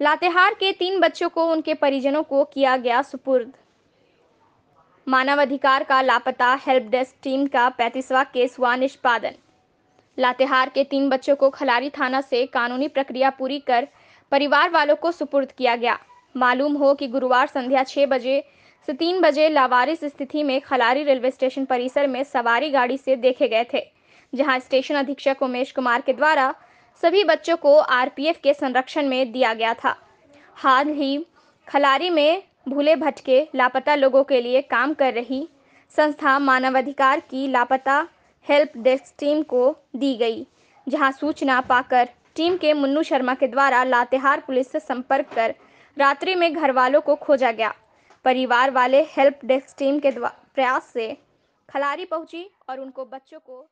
लातेहार के तीन बच्चों को उनके परिजनों को किया गया सुपुर्द मानव अधिकार का लापता हेल्प डेस्क टीम का पैंतीसवा केस हुआ निष्पादन लातेहार के तीन बच्चों को खलारी थाना से कानूनी प्रक्रिया पूरी कर परिवार वालों को सुपुर्द किया गया मालूम हो कि गुरुवार संध्या छः बजे से तीन बजे लावारिस स्थिति में खलारी रेलवे स्टेशन परिसर में सवारी गाड़ी से देखे गए थे जहां स्टेशन अधीक्षक उमेश कुमार के द्वारा सभी बच्चों को आरपीएफ के संरक्षण में दिया गया था हाल ही खलारी में भूले भटके लापता लोगों के लिए काम कर रही संस्था मानवाधिकार की लापता हेल्प डेस्क टीम को दी गई जहां सूचना पाकर टीम के मुन्नू शर्मा के द्वारा लातेहार पुलिस से संपर्क कर रात्रि में घर वालों को खोजा गया परिवार वाले हेल्प डेस्क टीम के प्रयास से खलारी पहुंची और उनको बच्चों को